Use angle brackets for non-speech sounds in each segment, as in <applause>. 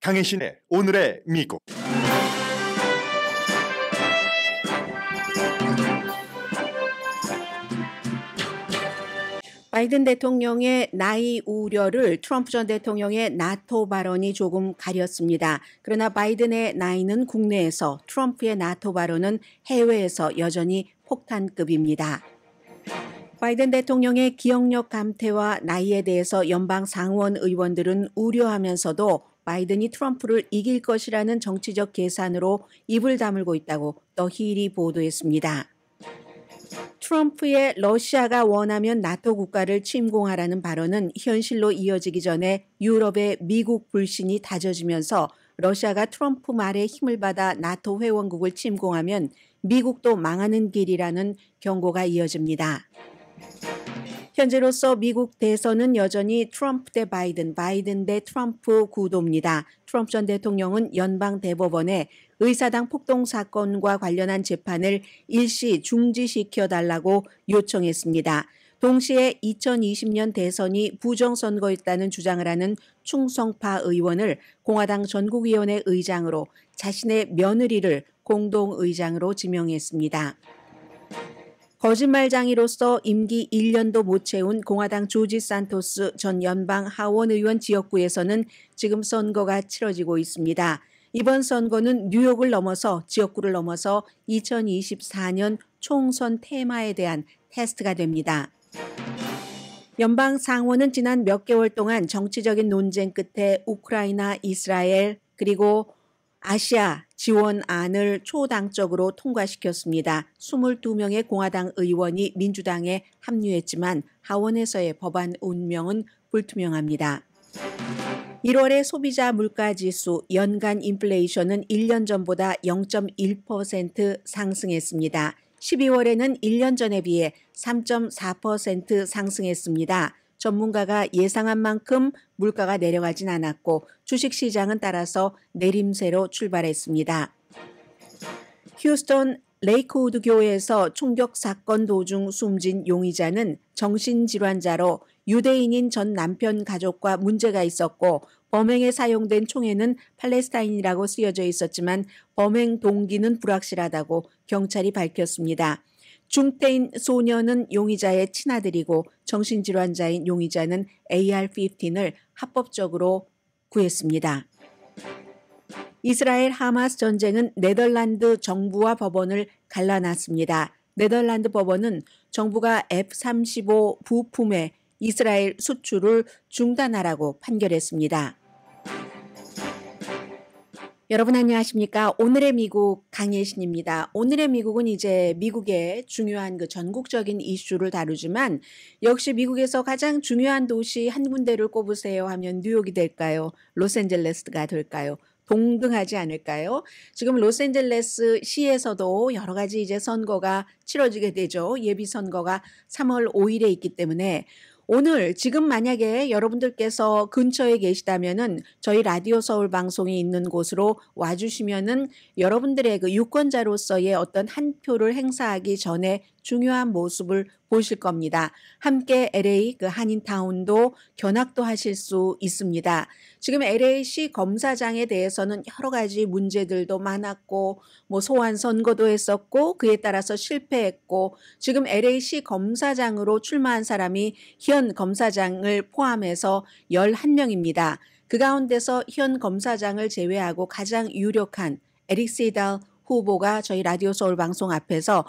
강혜신의 네. 오늘의 미국 바이든 대통령의 나이 우려를 트럼프 전 대통령의 나토 발언이 조금 가렸습니다. 그러나 바이든의 나이는 국내에서 트럼프의 나토 발언은 해외에서 여전히 폭탄급입니다. 바이든 대통령의 기억력 감퇴와 나이에 대해서 연방 상원 의원들은 우려하면서도 바이든이 트럼프를 이길 것이라는 정치적 계산으로 입을 다물고 있다고 더 힐이 보도했습니다. 트럼프의 러시아가 원하면 나토 국가를 침공하라는 발언은 현실로 이어지기 전에 유럽의 미국 불신이 다져지면서 러시아가 트럼프 말에 힘을 받아 나토 회원국을 침공하면 미국도 망하는 길이라는 경고가 이어집니다. 현재로서 미국 대선은 여전히 트럼프 대 바이든, 바이든 대 트럼프 구도입니다. 트럼프 전 대통령은 연방 대법원에 의사당 폭동 사건과 관련한 재판을 일시 중지시켜 달라고 요청했습니다. 동시에 2020년 대선이 부정선거였다는 주장을 하는 충성파 의원을 공화당 전국위원회 의장으로 자신의 며느리를 공동의장으로 지명했습니다. 거짓말장이로서 임기 1년도 못 채운 공화당 조지 산토스 전 연방 하원 의원 지역구에서는 지금 선거가 치러지고 있습니다. 이번 선거는 뉴욕을 넘어서 지역구를 넘어서 2024년 총선 테마에 대한 테스트가 됩니다. 연방 상원은 지난 몇 개월 동안 정치적인 논쟁 끝에 우크라이나, 이스라엘, 그리고 아시아 지원안을 초당적으로 통과시켰습니다. 22명의 공화당 의원이 민주당에 합류했지만 하원에서의 법안 운명은 불투명합니다. 1월의 소비자 물가 지수 연간 인플레이션은 1년 전보다 0.1% 상승했습니다. 12월에는 1년 전에 비해 3.4% 상승했습니다. 전문가가 예상한 만큼 물가가 내려가진 않았고 주식시장은 따라서 내림세로 출발했습니다. 휴스턴 레이크우드 교회에서 총격 사건 도중 숨진 용의자는 정신질환자로 유대인인 전 남편 가족과 문제가 있었고 범행에 사용된 총에는 팔레스타인이라고 쓰여져 있었지만 범행 동기는 불확실하다고 경찰이 밝혔습니다. 중태인 소녀는 용의자의 친아들이고 정신질환자인 용의자는 AR-15을 합법적으로 구했습니다. 이스라엘 하마스 전쟁은 네덜란드 정부와 법원을 갈라놨습니다. 네덜란드 법원은 정부가 F-35 부품의 이스라엘 수출을 중단하라고 판결했습니다. 여러분 안녕하십니까? 오늘의 미국 강예신입니다. 오늘의 미국은 이제 미국의 중요한 그 전국적인 이슈를 다루지만 역시 미국에서 가장 중요한 도시 한 군데를 꼽으세요 하면 뉴욕이 될까요? 로스앤젤레스가 될까요? 동등하지 않을까요? 지금 로스앤젤레스 시에서도 여러 가지 이제 선거가 치러지게 되죠. 예비 선거가 3월 5일에 있기 때문에 오늘 지금 만약에 여러분들께서 근처에 계시다면은 저희 라디오 서울 방송이 있는 곳으로 와주시면은 여러분들의 그 유권자로서의 어떤 한 표를 행사하기 전에 중요한 모습을 보실 겁니다. 함께 LA 그 한인타운도 견학도 하실 수 있습니다. 지금 LAC 검사장에 대해서는 여러 가지 문제들도 많았고 뭐 소환 선거도 했었고 그에 따라서 실패했고 지금 LAC 검사장으로 출마한 사람이 현 검사장을 포함해서 11명입니다. 그 가운데서 현 검사장을 제외하고 가장 유력한 에릭 시달 후보가 저희 라디오 서울 방송 앞에서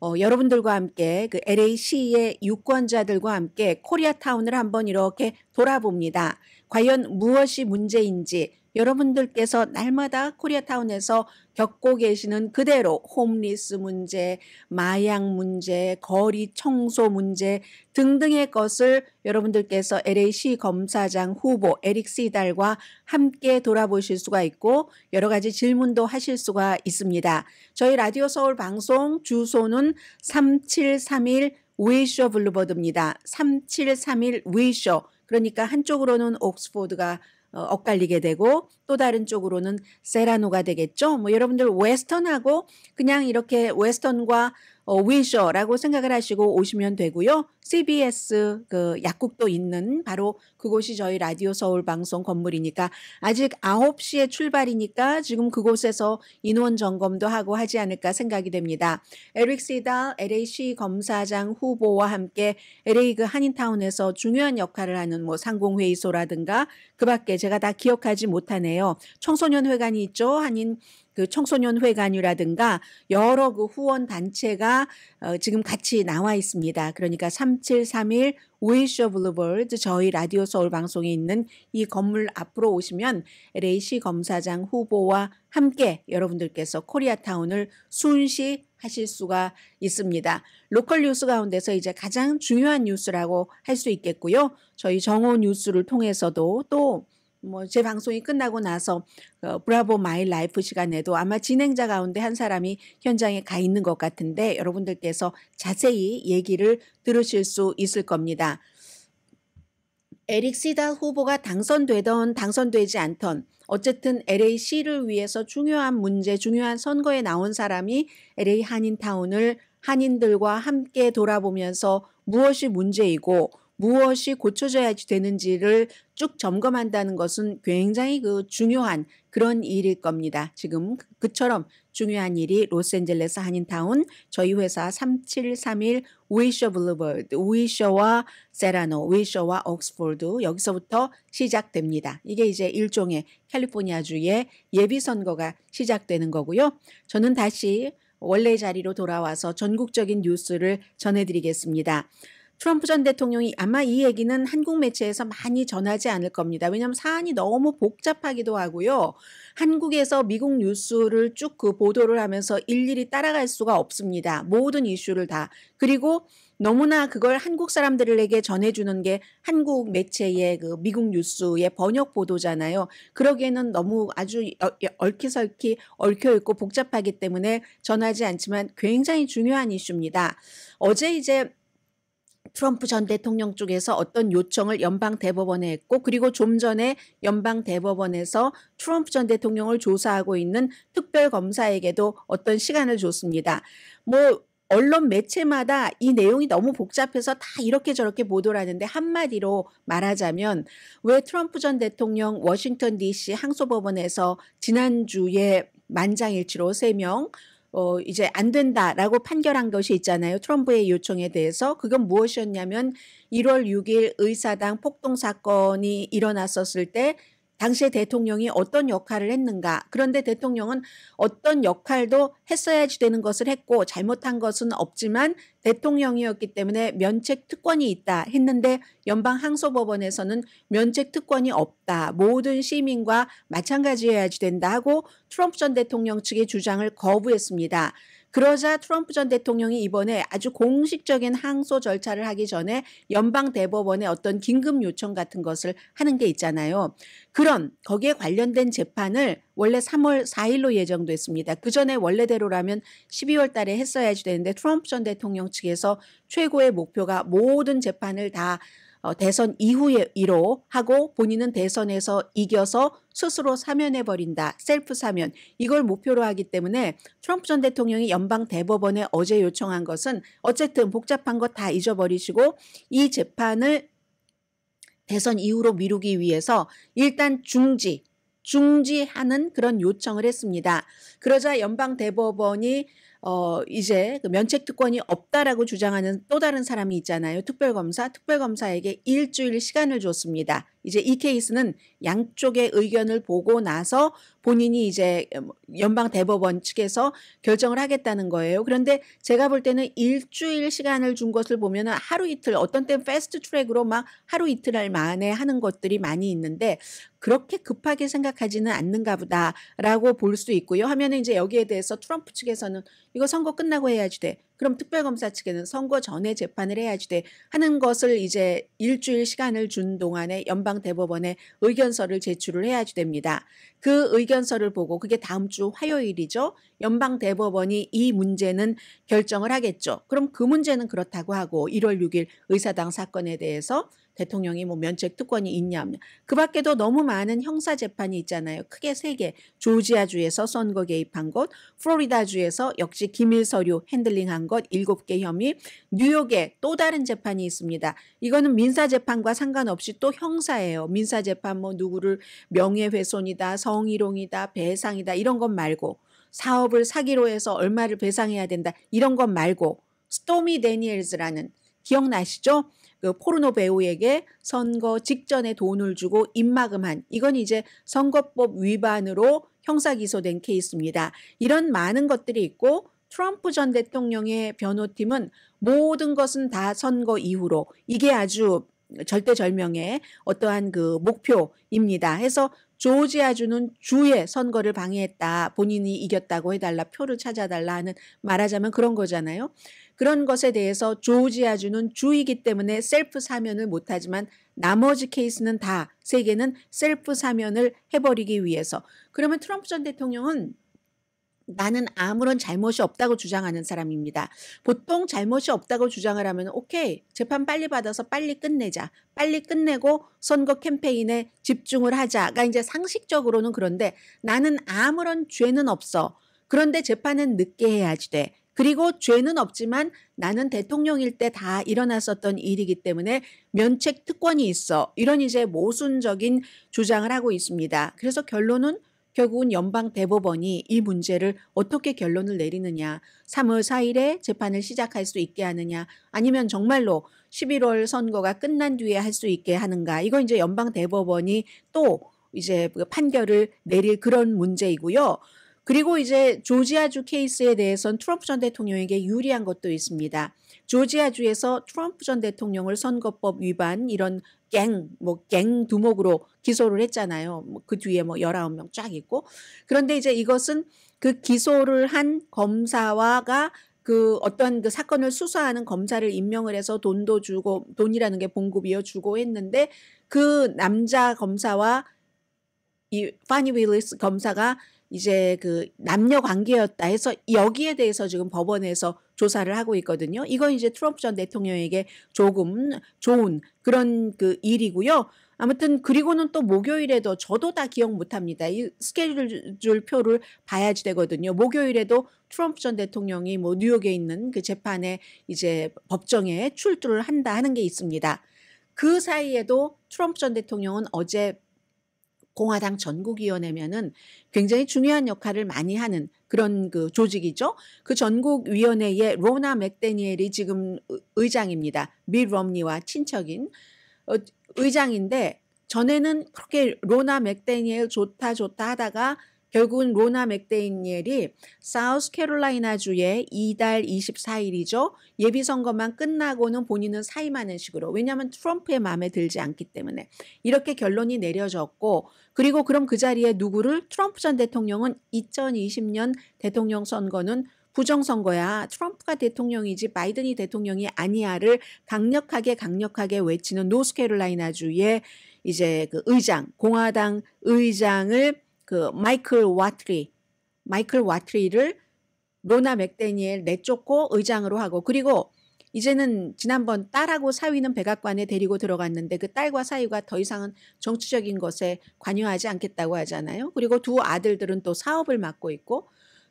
어, 여러분들과 함께 그 LAC의 유권자들과 함께 코리아타운을 한번 이렇게 돌아봅니다. 과연 무엇이 문제인지 여러분들께서 날마다 코리아타운에서 겪고 계시는 그대로 홈리스 문제, 마약 문제, 거리 청소 문제 등등의 것을 여러분들께서 LAC 검사장 후보 에릭 시달과 함께 돌아보실 수가 있고 여러 가지 질문도 하실 수가 있습니다. 저희 라디오 서울 방송 주소는 3731 웨이쇼 블루버드입니다. 3731 웨이쇼 그러니까 한쪽으로는 옥스포드가 어, 엇갈리게 되고 또 다른 쪽으로는 세라노가 되겠죠. 뭐 여러분들 웨스턴하고 그냥 이렇게 웨스턴과 어, 위셔라고 생각을 하시고 오시면 되고요. CBS 그 약국도 있는 바로 그곳이 저희 라디오 서울 방송 건물이니까 아직 9시에 출발이니까 지금 그곳에서 인원 점검도 하고 하지 않을까 생각이 됩니다. 에릭 시다 LAC 검사장 후보와 함께 LA 그 한인타운에서 중요한 역할을 하는 뭐 상공회의소라든가 그 밖에 제가 다 기억하지 못하네요. 청소년 회관이 있죠. 한인 그 청소년 회관이라든가 여러 그 후원 단체가 어, 지금 같이 나와 있습니다. 그러니까 3731 오이쇼 블루볼드 저희 라디오 서울 방송에 있는 이 건물 앞으로 오시면 LAC 검사장 후보와 함께 여러분들께서 코리아타운을 순시 하실 수가 있습니다. 로컬 뉴스 가운데서 이제 가장 중요한 뉴스라고 할 수 있겠고요. 저희 정오 뉴스를 통해서도 또 뭐제 방송이 끝나고 나서 어, 브라보 마이 라이프 시간에도 아마 진행자 가운데 한 사람이 현장에 가 있는 것 같은데 여러분들께서 자세히 얘기를 들으실 수 있을 겁니다. 에릭 시달 후보가 당선되던 당선되지 않던 어쨌든 LAC를 위해서 중요한 문제, 중요한 선거에 나온 사람이 LA 한인타운을 한인들과 함께 돌아보면서 무엇이 문제이고 무엇이 고쳐져야 되는지를 쭉 점검한다는 것은 굉장히 그 중요한 그런 일일 겁니다. 지금 그, 그처럼 중요한 일이 로스앤젤레스 한인타운 저희 회사 3731 우이셔 블루버드 우이셔와 세라노 우이셔와 옥스폴드 여기서부터 시작됩니다. 이게 이제 일종의 캘리포니아주의 예비선거가 시작되는 거고요. 저는 다시 원래 자리로 돌아와서 전국적인 뉴스를 전해드리겠습니다. 트럼프 전 대통령이 아마 이 얘기는 한국 매체에서 많이 전하지 않을 겁니다. 왜냐하면 사안이 너무 복잡하기도 하고요. 한국에서 미국 뉴스를 쭉 그 보도를 하면서 일일이 따라갈 수가 없습니다. 모든 이슈를 다. 그리고 너무나 그걸 한국 사람들에게 전해주는 게 한국 매체의 그 미국 뉴스의 번역 보도잖아요. 그러기에는 너무 아주 얼키설키 얽혀있고 복잡하기 때문에 전하지 않지만 굉장히 중요한 이슈입니다. 어제 이제 트럼프 전 대통령 쪽에서 어떤 요청을 연방 대법원에 했고 그리고 좀 전에 연방 대법원에서 트럼프 전 대통령을 조사하고 있는 특별 검사에게도 어떤 시간을 줬습니다. 뭐 언론 매체마다 이 내용이 너무 복잡해서 다 이렇게 저렇게 보도를 하는데 한마디로 말하자면 왜 트럼프 전 대통령 워싱턴 DC 항소법원에서 지난주에 만장일치로 3명, 어, 이제 안 된다라고 판결한 것이 있잖아요. 트럼프의 요청에 대해서. 그건 무엇이었냐면 1월 6일 의사당 폭동 사건이 일어났었을 때 당시의 대통령이 어떤 역할을 했는가. 그런데 대통령은 어떤 역할도 했어야지 되는 것을 했고 잘못한 것은 없지만 대통령이었기 때문에 면책 특권이 있다 했는데 연방 항소법원에서는 면책 특권이 없다. 모든 시민과 마찬가지여야지 된다 하고 트럼프 전 대통령 측의 주장을 거부했습니다. 그러자 트럼프 전 대통령이 이번에 아주 공식적인 항소 절차를 하기 전에 연방 대법원에 어떤 긴급 요청 같은 것을 하는 게 있잖아요. 그런 거기에 관련된 재판을 원래 3월 4일로 예정됐습니다. 그 전에 원래대로라면 12월 달에 했어야지 되는데 트럼프 전 대통령 측에서 최고의 목표가 모든 재판을 다 어, 대선 이후에 이로 하고 본인은 대선에서 이겨서 스스로 사면해 버린다. 셀프 사면. 이걸 목표로 하기 때문에 트럼프 전 대통령이 연방 대법원에 어제 요청한 것은 어쨌든 복잡한 것 다 잊어버리시고 이 재판을 대선 이후로 미루기 위해서 일단 중지 중지하는 그런 요청을 했습니다. 그러자 연방 대법원이 어, 이제 그 면책 특권이 없다라고 주장하는 또 다른 사람이 있잖아요. 특별검사, 특별검사에게 일주일 시간을 줬습니다. 이제 이 케이스는 양쪽의 의견을 보고 나서 본인이 이제 음, 연방 대법원 측에서 결정을 하겠다는 거예요. 그런데 제가 볼 때는 일주일 시간을 준 것을 보면 하루 이틀 어떤 때는 패스트 트랙으로 막 하루 이틀 할 만에 하는 것들이 많이 있는데 그렇게 급하게 생각하지는 않는가 보다라고 볼 수 있고요. 하면은 이제 여기에 대해서 트럼프 측에서는 이거 선거 끝나고 해야지 돼. 그럼 특별검사 측에는 선거 전에 재판을 해야지 돼 하는 것을 이제 일주일 시간을 준 동안에 연방대법원에 의견서를 제출을 해야지 됩니다. 그 의견서를 보고 그게 다음 주 화요일이죠. 연방대법원이 이 문제는 결정을 하겠죠. 그럼 그 문제는 그렇다고 하고 1월 6일 의사당 사건에 대해서 대통령이 뭐 면책 특권이 있냐 없냐. 그 밖에도 너무 많은 형사 재판이 있잖아요. 크게 세 개. 조지아주에서 선거 개입한 것, 플로리다주에서 역시 기밀 서류 핸들링한 것 일곱 개 혐의, 뉴욕에 또 다른 재판이 있습니다. 이거는 민사 재판과 상관없이 또 형사예요. 민사 재판 뭐 누구를 명예훼손이다, 성희롱이다, 배상이다 이런 것 말고 사업을 사기로 해서 얼마를 배상해야 된다 이런 것 말고 스토미 데니엘즈라는 기억나시죠? 그 포르노 배우에게 선거 직전에 돈을 주고 입막음한 이건 이제 선거법 위반으로 형사 기소된 케이스입니다. 이런 많은 것들이 있고 트럼프 전 대통령의 변호팀은 모든 것은 다 선거 이후로 이게 아주 절대절명의 어떠한 그 목표입니다. 해서 조지아주는 주의 선거를 방해했다. 본인이 이겼다고 해달라. 표를 찾아달라 하는 말하자면 그런 거잖아요. 그런 것에 대해서 조지아주는 주이기 때문에 셀프 사면을 못하지만 나머지 케이스는 다세계는 셀프 사면을 해버리기 위해서 그러면 트럼프 전 대통령은 나는 아무런 잘못이 없다고 주장하는 사람입니다. 보통 잘못이 없다고 주장을 하면 오케이 재판 빨리 받아서 빨리 끝내자. 빨리 끝내고 선거 캠페인에 집중을 하자가 이제 상식적으로는 그런데 나는 아무런 죄는 없어. 그런데 재판은 늦게 해야지 돼. 그리고 죄는 없지만 나는 대통령일 때 다 일어났었던 일이기 때문에 면책 특권이 있어. 이런 이제 모순적인 주장을 하고 있습니다. 그래서 결론은 결국은 연방 대법원이 이 문제를 어떻게 결론을 내리느냐, 3월 4일에 재판을 시작할 수 있게 하느냐, 아니면 정말로 11월 선거가 끝난 뒤에 할 수 있게 하는가, 이거 이제 연방 대법원이 또 이제 그 판결을 내릴 그런 문제이고요. 그리고 이제 조지아주 케이스에 대해선 트럼프 전 대통령에게 유리한 것도 있습니다. 조지아주에서 트럼프 전 대통령을 선거법 위반 이런 갱, 뭐, 갱 두목으로 기소를 했잖아요. 뭐그 뒤에 뭐 19명 쫙 있고. 그런데 이제 이것은 그 기소를 한 검사와가 그 어떤 그 사건을 수사하는 검사를 임명을 해서 돈도 주고, 돈이라는 게 봉급이어 주고 했는데 그 남자 검사와 이 파니 윌리스 검사가 이제 그 남녀 관계였다 해서 여기에 대해서 지금 법원에서 조사를 하고 있거든요. 이건 이제 트럼프 전 대통령에게 조금 좋은 그런 그 일이고요. 아무튼 그리고는 또 목요일에도 저도 다 기억 못합니다. 이 스케줄 표를 봐야지 되거든요. 목요일에도 트럼프 전 대통령이 뭐 뉴욕에 있는 그 재판에 이제 법정에 출두를 한다 하는 게 있습니다. 그 사이에도 트럼프 전 대통령은 어제 공화당 전국위원회면은 굉장히 중요한 역할을 많이 하는 그런 그 조직이죠. 그 전국위원회의 로나 맥데니엘이 지금 의장입니다. 밀 럼니와 친척인 어, 의장인데 전에는 그렇게 로나 맥데니엘 좋다 좋다 하다가 결국은 로나 맥데이니엘이 사우스캐롤라이나주의 이달 24일이죠. 예비선거만 끝나고는 본인은 사임하는 식으로. 왜냐하면 트럼프의 마음에 들지 않기 때문에. 이렇게 결론이 내려졌고 그리고 그럼 그 자리에 누구를 트럼프 전 대통령은 2020년 대통령 선거는 부정선거야 트럼프가 대통령이지 바이든이 대통령이 아니야를 강력하게 강력하게 외치는 노스캐롤라이나주의 이제 그 의장 공화당 의장을 그 마이클 와트리, 마이클 와트리를 로나 맥데니엘 내쫓고 의장으로 하고 그리고 이제는 지난번 딸하고 사위는 백악관에 데리고 들어갔는데 그 딸과 사위가 더 이상은 정치적인 것에 관여하지 않겠다고 하잖아요. 그리고 두 아들들은 또 사업을 맡고 있고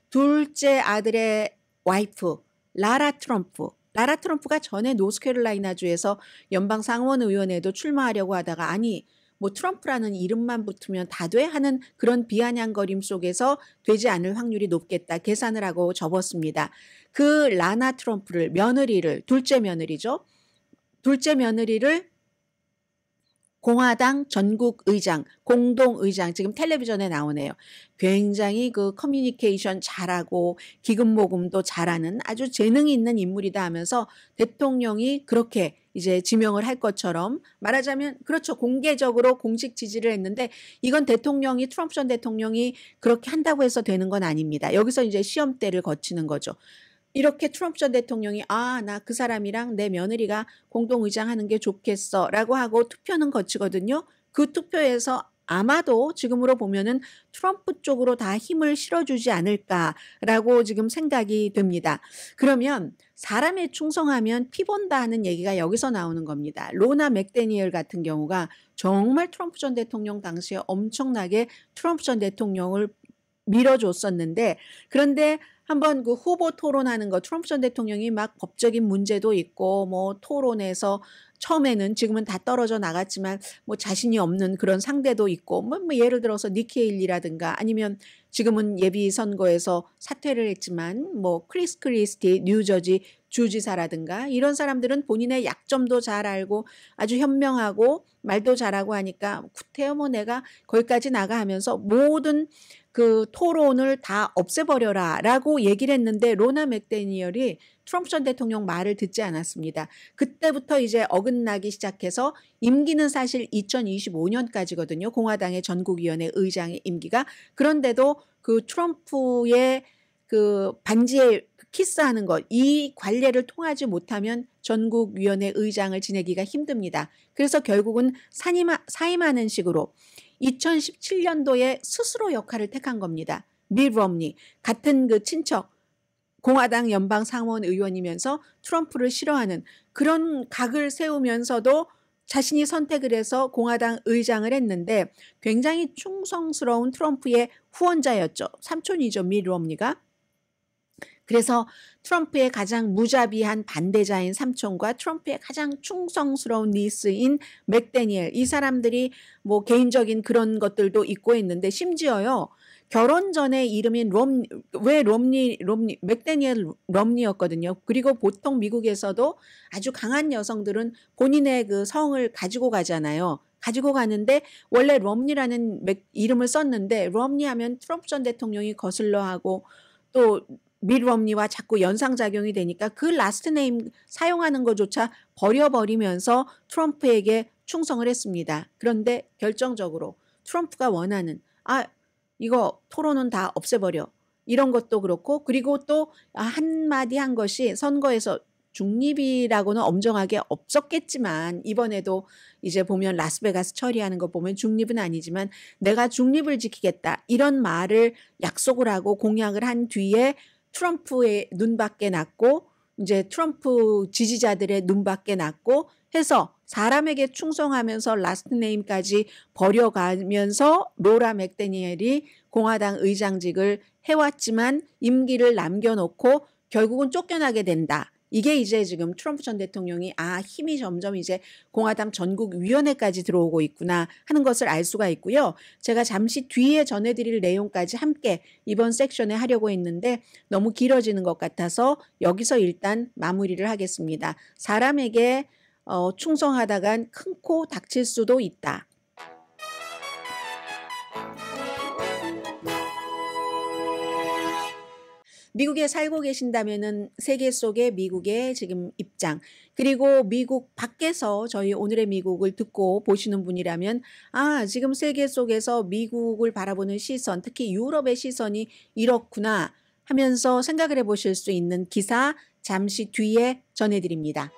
둘째 아들의 와이프 라라 트럼프 라라 트럼프가 전에 노스캐롤라이나주에서 연방 상원 의원에도 출마하려고 하다가 아니 뭐 트럼프라는 이름만 붙으면 다 돼 하는 그런 비아냥거림 속에서 되지 않을 확률이 높겠다 계산을 하고 접었습니다. 그 라나 트럼프를 며느리를 둘째 며느리죠. 둘째 며느리를 공화당 전국 의장, 공동 의장, 지금 텔레비전에 나오네요. 굉장히 그 커뮤니케이션 잘하고 기금 모금도 잘하는 아주 재능 있는 인물이다 하면서 대통령이 그렇게 이제 지명을 할 것처럼 말하자면 그렇죠. 공개적으로 공식 지지를 했는데 이건 대통령이 트럼프 전 대통령이 그렇게 한다고 해서 되는 건 아닙니다. 여기서 이제 시험대를 거치는 거죠. 이렇게 트럼프 전 대통령이 아, 나 그 사람이랑 내 며느리가 공동 의장하는 게 좋겠어 라고 하고 투표는 거치거든요. 그 투표에서 아마도 지금으로 보면은 트럼프 쪽으로 다 힘을 실어주지 않을까라고 지금 생각이 됩니다. 그러면 사람에 충성하면 피본다 하는 얘기가 여기서 나오는 겁니다. 로나 맥데니엘 같은 경우가 정말 트럼프 전 대통령 당시에 엄청나게 트럼프 전 대통령을 밀어줬었는데 그런데 한번 그 후보 토론하는 거 트럼프 전 대통령이 막 법적인 문제도 있고 뭐 토론에서 처음에는 지금은 다 떨어져 나갔지만 뭐 자신이 없는 그런 상대도 있고 뭐, 뭐 예를 들어서 니케일리라든가 아니면 지금은 예비 선거에서 사퇴를 했지만 뭐 크리스 크리스티 뉴저지 주지사라든가 이런 사람들은 본인의 약점도 잘 알고 아주 현명하고 말도 잘하고 하니까 구태여 뭐 내가 거기까지 나가 하면서 모든 그 토론을 다 없애버려라 라고 얘기를 했는데 로나 맥데니얼이 트럼프 전 대통령 말을 듣지 않았습니다. 그때부터 이제 어긋나기 시작해서 임기는 사실 2025년까지거든요. 공화당의 전국위원회 의장의 임기가. 그런데도 그 트럼프의 그 반지에 키스하는 것, 이 관례를 통하지 못하면 전국위원회 의장을 지내기가 힘듭니다. 그래서 결국은 사임하, 사임하는 식으로 2017년도에 스스로 역할을 택한 겁니다. 밀 롬니, 같은 그 친척, 공화당 연방 상원 의원이면서 트럼프를 싫어하는 그런 각을 세우면서도 자신이 선택을 해서 공화당 의장을 했는데 굉장히 충성스러운 트럼프의 후원자였죠. 삼촌이죠, 밀 롬니가. 그래서 트럼프의 가장 무자비한 반대자인 삼촌과 트럼프의 가장 충성스러운 니스인 맥데니엘 이 사람들이 뭐 개인적인 그런 것들도 있고 했는데 심지어요 결혼 전에 이름인 롬왜 롬니 롬니 맥데니엘 롬니였거든요. 그리고 보통 미국에서도 아주 강한 여성들은 본인의 그 성을 가지고 가잖아요. 가지고 가는데 원래 롬니라는 맥, 이름을 썼는데 롬니 하면 트럼프 전 대통령이 거슬러 하고 또 밀럼니와 자꾸 연상작용이 되니까 그 라스트 네임 사용하는 것조차 버려버리면서 트럼프에게 충성을 했습니다. 그런데 결정적으로 트럼프가 원하는 아 이거 토론은 다 없애버려 이런 것도 그렇고 그리고 또 한마디 한 것이 선거에서 중립이라고는 엄정하게 없었겠지만 이번에도 이제 보면 라스베가스 처리하는 거 보면 중립은 아니지만 내가 중립을 지키겠다 이런 말을 약속을 하고 공약을 한 뒤에 트럼프의 눈밖에 났고 이제 트럼프 지지자들의 눈밖에 났고 해서 사람에게 충성하면서 라스트 네임까지 버려가면서 로라 맥데니엘이 공화당 의장직을 해왔지만 임기를 남겨놓고 결국은 쫓겨나게 된다. 이게 이제 지금 트럼프 전 대통령이 아 힘이 점점 이제 공화당 전국 위원회까지 들어오고 있구나 하는 것을 알 수가 있고요. 제가 잠시 뒤에 전해드릴 내용까지 함께 이번 섹션에 하려고 했는데 너무 길어지는 것 같아서 여기서 일단 마무리를 하겠습니다. 사람에게 어, 충성하다간 큰 코 닥칠 수도 있다. 미국에 살고 계신다면은 세계 속의 미국의 지금 입장 그리고 미국 밖에서 저희 오늘의 미국을 듣고 보시는 분이라면 아 지금 세계 속에서 미국을 바라보는 시선 특히 유럽의 시선이 이렇구나 하면서 생각을 해보실 수 있는 기사 잠시 뒤에 전해드립니다.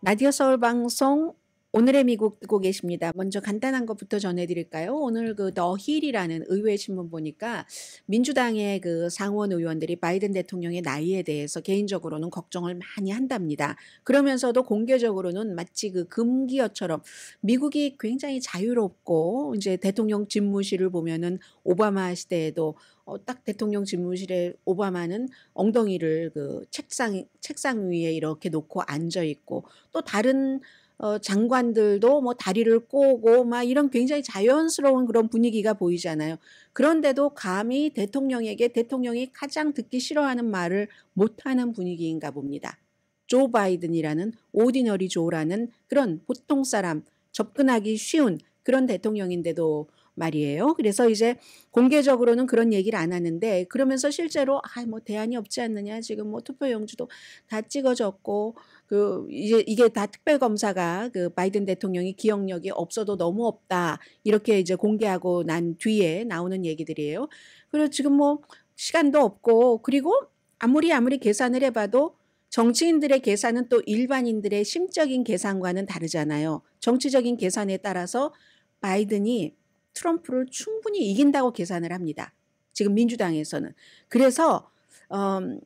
라디오 서울 방송 오늘의 미국 듣고 계십니다. 먼저 간단한 것부터 전해드릴까요? 오늘 그 더 힐이라는 의회 신문 보니까 민주당의 그 상원 의원들이 바이든 대통령의 나이에 대해서 개인적으로는 걱정을 많이 한답니다. 그러면서도 공개적으로는 마치 그 금기어처럼 미국이 굉장히 자유롭고 이제 대통령 집무실을 보면은 오바마 시대에도 어, 딱 대통령 집무실에 오바마는 엉덩이를 그 책상 책상 위에 이렇게 놓고 앉아 있고 또 다른 어, 장관들도 뭐 다리를 꼬고 막 이런 굉장히 자연스러운 그런 분위기가 보이잖아요. 그런데도 감히 대통령에게 대통령이 가장 듣기 싫어하는 말을 못하는 분위기인가 봅니다. 조 바이든이라는 오디너리 조라는 그런 보통 사람 접근하기 쉬운 그런 대통령인데도 말이에요. 그래서 이제 공개적으로는 그런 얘기를 안 하는데 그러면서 실제로 아 뭐 대안이 없지 않느냐 지금 뭐 투표 용지도 다 찍어졌고 그 이제 이게 다 특별 검사가 그 바이든 대통령이 기억력이 없어도 너무 없다 이렇게 이제 공개하고 난 뒤에 나오는 얘기들이에요. 그리고 지금 뭐 시간도 없고 그리고 아무리 아무리 계산을 해봐도 정치인들의 계산은 또 일반인들의 심적인 계산과는 다르잖아요. 정치적인 계산에 따라서 바이든이 트럼프를 충분히 이긴다고 계산을 합니다. 지금 민주당에서는 그래서 음,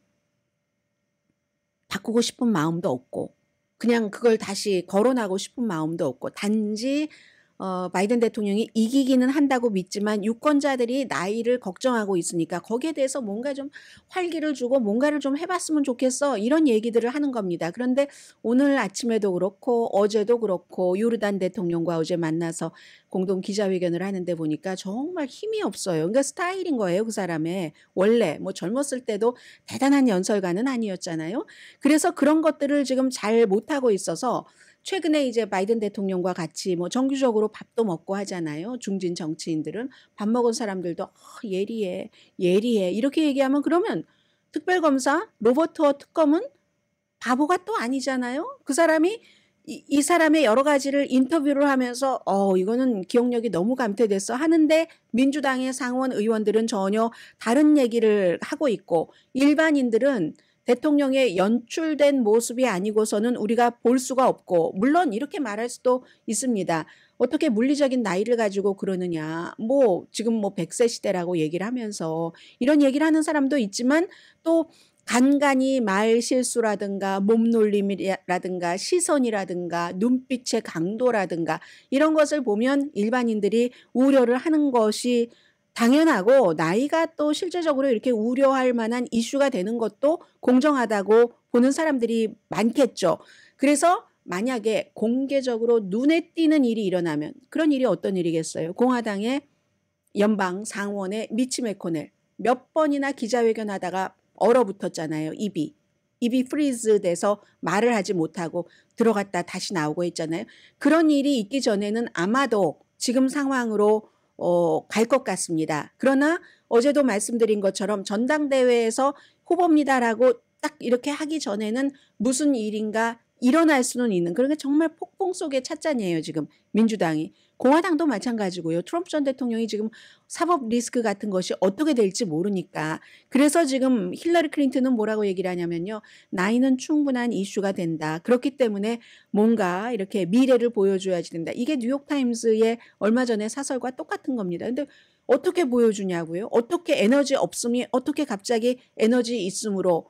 바꾸고 싶은 마음도 없고 그냥 그걸 다시 거론하고 싶은 마음도 없고 단지 어, 바이든 대통령이 이기기는 한다고 믿지만 유권자들이 나이를 걱정하고 있으니까 거기에 대해서 뭔가 좀 활기를 주고 뭔가를 좀 해봤으면 좋겠어 이런 얘기들을 하는 겁니다. 그런데 오늘 아침에도 그렇고 어제도 그렇고 요르단 대통령과 어제 만나서 공동 기자회견을 하는데 보니까 정말 힘이 없어요. 그러니까 스타일인 거예요 그 사람의 원래 뭐 젊었을 때도 대단한 연설가는 아니었잖아요. 그래서 그런 것들을 지금 잘 못하고 있어서 최근에 이제 바이든 대통령과 같이 뭐 정규적으로 밥도 먹고 하잖아요. 중진 정치인들은 밥 먹은 사람들도 어, 예리해, 예리해 이렇게 얘기하면 그러면 특별검사 로버트 워 특검은 바보가 또 아니잖아요. 그 사람이 이, 이, 사람의 여러 가지를 인터뷰를 하면서 어 이거는 기억력이 너무 감퇴됐어 하는데 민주당의 상원 의원들은 전혀 다른 얘기를 하고 있고 일반인들은 대통령의 연출된 모습이 아니고서는 우리가 볼 수가 없고 물론 이렇게 말할 수도 있습니다. 어떻게 물리적인 나이를 가지고 그러느냐. 뭐 지금 뭐 100세 시대라고 얘기를 하면서 이런 얘기를 하는 사람도 있지만 또 간간히 말 실수라든가 몸놀림이라든가 시선이라든가 눈빛의 강도라든가 이런 것을 보면 일반인들이 우려를 하는 것이 당연하고 나이가 또 실제적으로 이렇게 우려할 만한 이슈가 되는 것도 공정하다고 보는 사람들이 많겠죠. 그래서 만약에 공개적으로 눈에 띄는 일이 일어나면 그런 일이 어떤 일이겠어요? 공화당의 연방 상원의 미치 메코넬 몇 번이나 기자회견 하다가 얼어붙었잖아요. 입이. 입이 프리즈 돼서 말을 하지 못하고 들어갔다 다시 나오고 했잖아요. 그런 일이 있기 전에는 아마도 지금 상황으로 어, 갈 것 같습니다. 그러나 어제도 말씀드린 것처럼 전당대회에서 후보입니다라고 딱 이렇게 하기 전에는 무슨 일인가 일어날 수는 있는 그런 그러니까 게 정말 폭풍 속의 찻잔이에요 지금 민주당이 공화당도 마찬가지고요. 트럼프 전 대통령이 지금 사법 리스크 같은 것이 어떻게 될지 모르니까 그래서 지금 힐러리 클린트는 뭐라고 얘기를 하냐면요. 나이는 충분한 이슈가 된다. 그렇기 때문에 뭔가 이렇게 미래를 보여줘야지 된다. 이게 뉴욕 타임스의 얼마 전에 사설과 똑같은 겁니다. 근데 어떻게 보여주냐고요? 어떻게 에너지 없음이 어떻게 갑자기 에너지 있음으로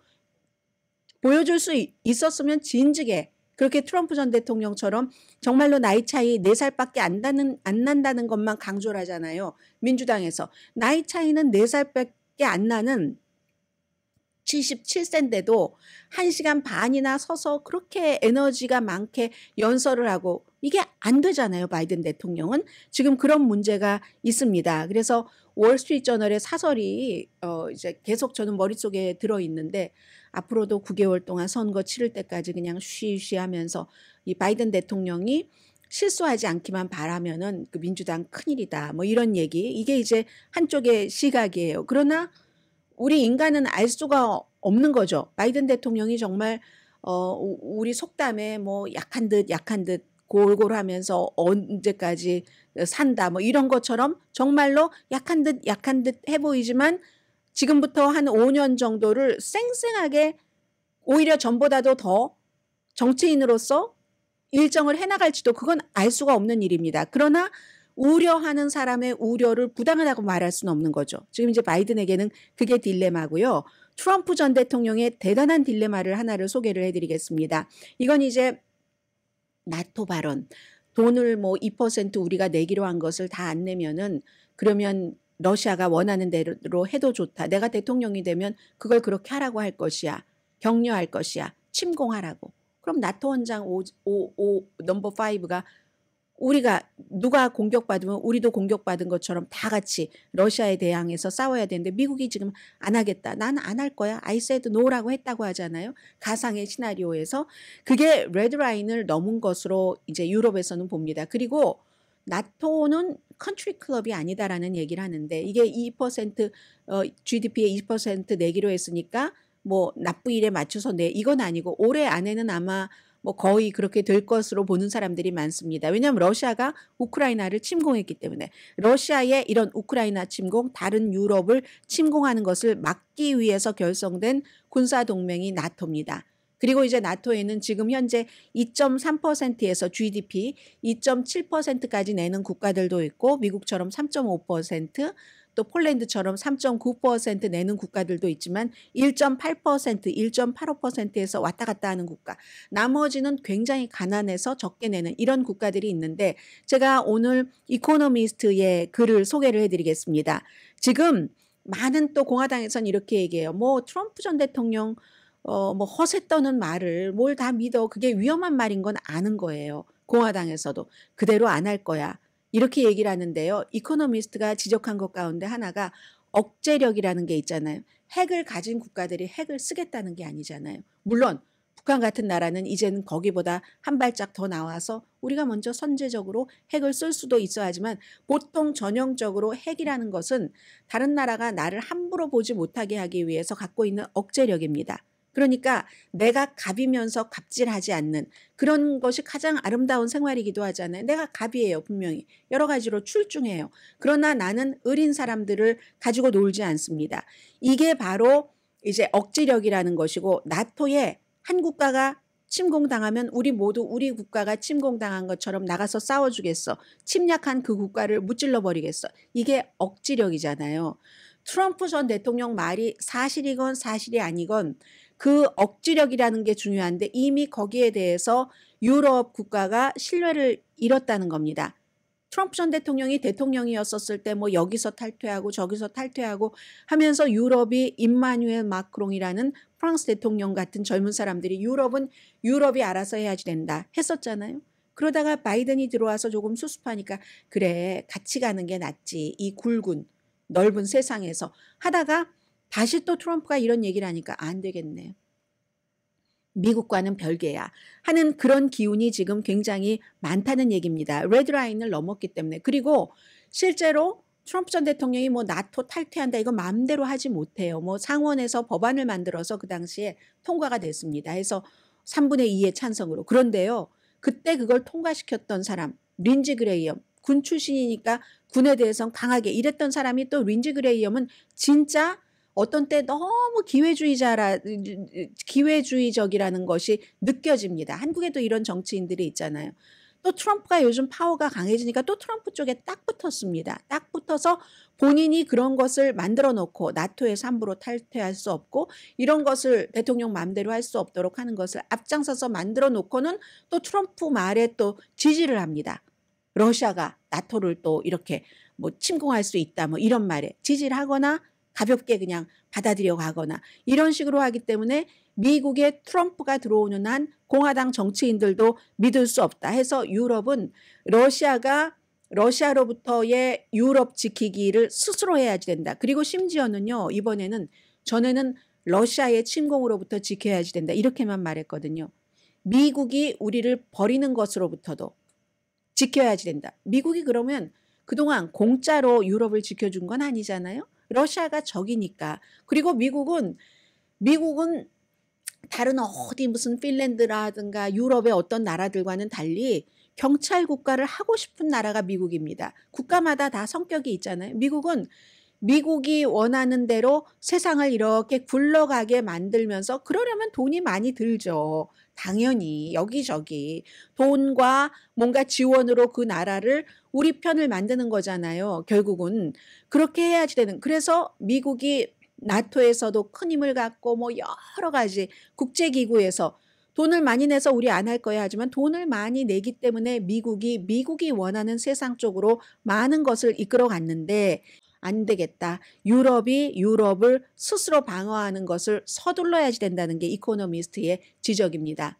보여줄 수 있었으면 진즉에 그렇게 트럼프 전 대통령처럼 정말로 나이 차이 4살밖에 안, 나는, 안 난다는 것만 강조를 하잖아요. 민주당에서. 나이 차이는 4살밖에 안 나는 77세인데도 1시간 반이나 서서 그렇게 에너지가 많게 연설을 하고 이게 안 되잖아요. 바이든 대통령은 지금 그런 문제가 있습니다. 그래서 월스트리트 저널의 사설이 어 이제 계속 저는 머릿속에 들어 있는데 앞으로도 9개월 동안 선거 치를 때까지 그냥 쉬쉬 하면서 이 바이든 대통령이 실수하지 않기만 바라면은 그 민주당 큰일이다. 뭐 이런 얘기. 이게 이제 한쪽의 시각이에요. 그러나 우리 인간은 알 수가 없는 거죠. 바이든 대통령이 정말 어 우리 속담에 뭐 약한 듯 약한 듯 골골 하면서 언제까지 산다 뭐 이런 것처럼 정말로 약한 듯 약한 듯 해 보이지만 지금부터 한 5년 정도를 쌩쌩하게 오히려 전보다도 더 정치인으로서 일정을 해나갈지도 그건 알 수가 없는 일입니다. 그러나 우려하는 사람의 우려를 부당하다고 말할 수는 없는 거죠. 지금 이제 바이든에게는 그게 딜레마고요. 트럼프 전 대통령의 대단한 딜레마를 하나를 소개를 해드리겠습니다. 이건 이제 나토 발언. 돈을 뭐 2% 우리가 내기로 한 것을 다 안 내면은 그러면 러시아가 원하는 대로 해도 좋다. 내가 대통령이 되면 그걸 그렇게 하라고 할 것이야. 격려할 것이야. 침공하라고. 그럼 나토 원장 5, 5, 5 넘버 5가 우리가 누가 공격받으면 우리도 공격받은 것처럼 다 같이 러시아에 대항해서 싸워야 되는데 미국이 지금 안 하겠다. 나는 안 할 거야. 아이 스 a 드노라고 했다고 하잖아요. 가상의 시나리오에서 그게 레드라인을 넘은 것으로 이제 유럽에서는 봅니다. 그리고 나토는 컨트리 클럽이 아니다라는 얘기를 하는데 이게 2% 어, GDP의 20% 내기로 했으니까 뭐 나쁜 일에 맞춰서 내 이건 아니고 올해 안에는 아마 뭐 거의 그렇게 될 것으로 보는 사람들이 많습니다. 왜냐하면 러시아가 우크라이나를 침공했기 때문에 러시아의 이런 우크라이나 침공, 다른 유럽을 침공하는 것을 막기 위해서 결성된 군사 동맹이 나토입니다. 그리고 이제 나토에는 지금 현재 2.3%에서 GDP 2.7%까지 내는 국가들도 있고 미국처럼 3.5%, 또 폴란드처럼 3.9% 내는 국가들도 있지만 1.8%, 1.85%에서 왔다 갔다 하는 국가, 나머지는 굉장히 가난해서 적게 내는 이런 국가들이 있는데 제가 오늘 이코노미스트의 글을 소개를 해드리겠습니다. 지금 많은 또 공화당에선 이렇게 얘기해요. 뭐 트럼프 전 대통령 어, 뭐 허세 떠는 말을 뭘 다 믿어 그게 위험한 말인 건 아는 거예요. 공화당에서도 그대로 안 할 거야. 이렇게 얘기를 하는데요. 이코노미스트가 지적한 것 가운데 하나가 억제력이라는 게 있잖아요. 핵을 가진 국가들이 핵을 쓰겠다는 게 아니잖아요. 물론 북한 같은 나라는 이제는 거기보다 한 발짝 더 나와서 우리가 먼저 선제적으로 핵을 쓸 수도 있어 야 하지만 보통 전형적으로 핵이라는 것은 다른 나라가 나를 함부로 보지 못하게 하기 위해서 갖고 있는 억제력입니다. 그러니까 내가 갑이면서 갑질하지 않는 그런 것이 가장 아름다운 생활이기도 하잖아요. 내가 갑이에요, 분명히. 여러 가지로 출중해요. 그러나 나는 어린 사람들을 가지고 놀지 않습니다. 이게 바로 이제 억지력이라는 것이고 나토에 한 국가가 침공당하면 우리 모두 우리 국가가 침공당한 것처럼 나가서 싸워주겠어. 침략한 그 국가를 무찔러 버리겠어. 이게 억지력이잖아요. 트럼프 전 대통령 말이 사실이건 사실이 아니건 그 억지력이라는 게 중요한데 이미 거기에 대해서 유럽 국가가 신뢰를 잃었다는 겁니다. 트럼프 전 대통령이 대통령이었었을 때 뭐 여기서 탈퇴하고 저기서 탈퇴하고 하면서 유럽이 임마뉴엘 마크롱이라는 프랑스 대통령 같은 젊은 사람들이 유럽은 유럽이 알아서 해야지 된다 했었잖아요. 그러다가 바이든이 들어와서 조금 수습하니까 그래 같이 가는 게 낫지 이 굵은 넓은 세상에서 하다가 다시 또 트럼프가 이런 얘기를 하니까 안 되겠네. 미국과는 별개야 하는 그런 기운이 지금 굉장히 많다는 얘기입니다. 레드라인을 넘었기 때문에. 그리고 실제로 트럼프 전 대통령이 뭐 나토 탈퇴한다 이거 마음대로 하지 못해요. 뭐 상원에서 법안을 만들어서 그 당시에 통과가 됐습니다. 해서 3분의 2의 찬성으로. 그런데요. 그때 그걸 통과시켰던 사람 린지 그레이엄 군 출신이니까 군에 대해서 강하게 이랬던 사람이 또 린지 그레이엄은 진짜 어떤 때 너무 기회주의자라 기회주의적이라는 것이 느껴집니다. 한국에도 이런 정치인들이 있잖아요. 또 트럼프가 요즘 파워가 강해지니까 또 트럼프 쪽에 딱 붙었습니다. 딱 붙어서 본인이 그런 것을 만들어 놓고 나토에서 함부로 탈퇴할 수 없고 이런 것을 대통령 마음대로 할 수 없도록 하는 것을 앞장서서 만들어 놓고는 또 트럼프 말에 또 지지를 합니다. 러시아가 나토를 또 이렇게 뭐 침공할 수 있다 뭐 이런 말에 지지를 하거나 가볍게 그냥 받아들여 가거나 이런 식으로 하기 때문에 미국의 트럼프가 들어오는 한 공화당 정치인들도 믿을 수 없다 해서 유럽은 러시아가 러시아로부터의 유럽 지키기를 스스로 해야지 된다. 그리고 심지어는요, 이번에는 전에는 러시아의 침공으로부터 지켜야지 된다. 이렇게만 말했거든요. 미국이 우리를 버리는 것으로부터도 지켜야지 된다. 미국이 그러면 그동안 공짜로 유럽을 지켜준 건 아니잖아요. 러시아가 적이니까. 그리고 미국은 미국은 다른 어디 무슨 핀란드라든가 유럽의 어떤 나라들과는 달리 경찰 국가를 하고 싶은 나라가 미국입니다. 국가마다 다 성격이 있잖아요. 미국은 미국이 원하는 대로 세상을 이렇게 굴러가게 만들면서 그러려면 돈이 많이 들죠. 당연히 여기저기 돈과 뭔가 지원으로 그 나라를 우리 편을 만드는 거잖아요. 결국은 그렇게 해야지 되는. 그래서 미국이 나토에서도 큰 힘을 갖고 뭐 여러 가지 국제기구에서 돈을 많이 내서 우리 안 할 거야 하지만 돈을 많이 내기 때문에 미국이 미국이 원하는 세상 쪽으로 많은 것을 이끌어 갔는데 안 되겠다. 유럽이 유럽을 스스로 방어하는 것을 서둘러야지 된다는 게 이코노미스트의 지적입니다.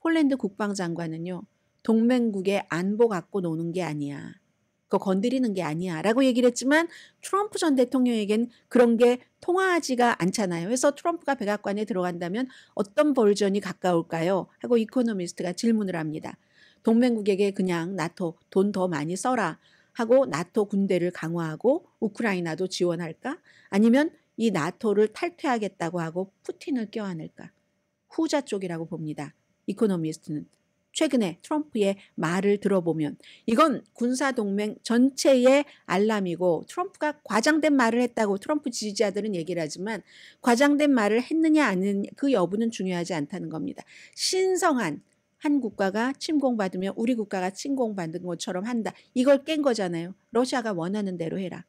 폴란드 국방장관은요. 동맹국의 안보 갖고 노는 게 아니야. 그거 건드리는 게 아니야. 라고 얘기를 했지만 트럼프 전 대통령에겐 그런 게 통하지가 화 않잖아요. 그래서 트럼프가 백악관에 들어간다면 어떤 버전이 가까울까요? 하고 이코노미스트가 질문을 합니다. 동맹국에게 그냥 나토 돈 더 많이 써라 하고 나토 군대를 강화하고 우크라이나도 지원할까? 아니면 이 나토를 탈퇴하겠다고 하고 푸틴을 껴안을까? 후자 쪽이라고 봅니다. 이코노미스트는. 최근에 트럼프의 말을 들어보면 이건 군사동맹 전체의 알람이고 트럼프가 과장된 말을 했다고 트럼프 지지자들은 얘기를 하지만 과장된 말을 했느냐 아닌 그 여부는 중요하지 않다는 겁니다. 신성한 한 국가가 침공받으면 우리 국가가 침공받은 것처럼 한다. 이걸 깬 거잖아요. 러시아가 원하는 대로 해라.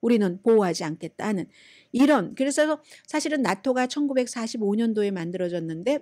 우리는 보호하지 않겠다는 이런 그래서 사실은 나토가 1945년도에 만들어졌는데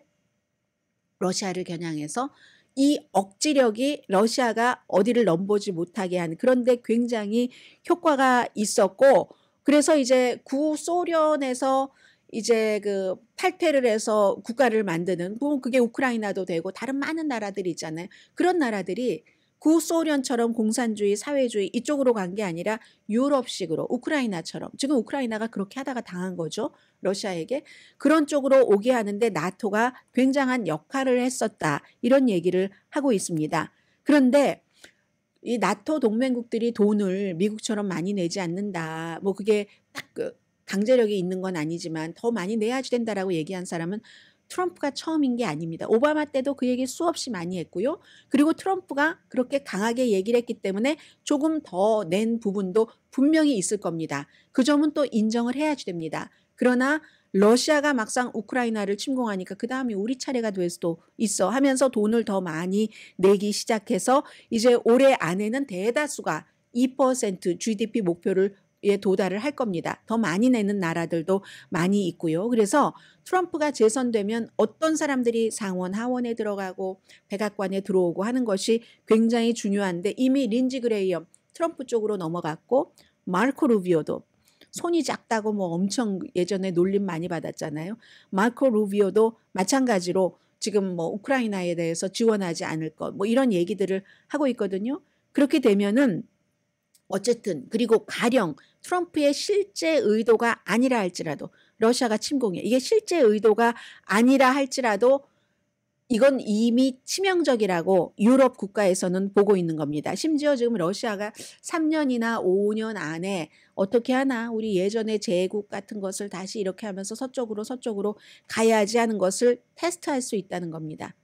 러시아를 겨냥해서 이 억지력이 러시아가 어디를 넘보지 못하게 한 그런데 굉장히 효과가 있었고 그래서 이제 구소련에서 이제 그 탈퇴를 해서 국가를 만드는 뭐 그게 우크라이나도 되고 다른 많은 나라들이 있잖아요. 그런 나라들이 구소련처럼 공산주의, 사회주의 이쪽으로 간 게 아니라 유럽식으로 우크라이나처럼 지금 우크라이나가 그렇게 하다가 당한 거죠. 러시아에게 그런 쪽으로 오게 하는데 나토가 굉장한 역할을 했었다. 이런 얘기를 하고 있습니다. 그런데 이 나토 동맹국들이 돈을 미국처럼 많이 내지 않는다. 뭐 그게 딱 그 강제력이 있는 건 아니지만 더 많이 내야지 된다라고 얘기한 사람은 트럼프가 처음인 게 아닙니다. 오바마 때도 그 얘기 수없이 많이 했고요. 그리고 트럼프가 그렇게 강하게 얘기를 했기 때문에 조금 더 낸 부분도 분명히 있을 겁니다. 그 점은 또 인정을 해야지 됩니다. 그러나 러시아가 막상 우크라이나를 침공하니까 그 다음이 우리 차례가 될 수도 있어 하면서 돈을 더 많이 내기 시작해서 이제 올해 안에는 대다수가 2% GDP 목표를 에 도달을 할 겁니다. 더 많이 내는 나라들도 많이 있고요. 그래서 트럼프가 재선되면 어떤 사람들이 상원 하원에 들어가고 백악관에 들어오고 하는 것이 굉장히 중요한데 이미 린지 그레이엄 트럼프 쪽으로 넘어갔고 마르코 루비오도 손이 작다고 뭐 엄청 예전에 놀림 많이 받았잖아요. 마르코 루비오도 마찬가지로 지금 뭐 우크라이나에 대해서 지원하지 않을 것 뭐 이런 얘기들을 하고 있거든요. 그렇게 되면은 어쨌든 그리고 가령 트럼프의 실제 의도가 아니라 할지라도 러시아가 침공해 이게 실제 의도가 아니라 할지라도 이건 이미 치명적이라고 유럽 국가에서는 보고 있는 겁니다. 심지어 지금 러시아가 3년이나 5년 안에 어떻게 하나 우리 예전의 제국 같은 것을 다시 이렇게 하면서 서쪽으로 서쪽으로 가야지 하는 것을 테스트할 수 있다는 겁니다.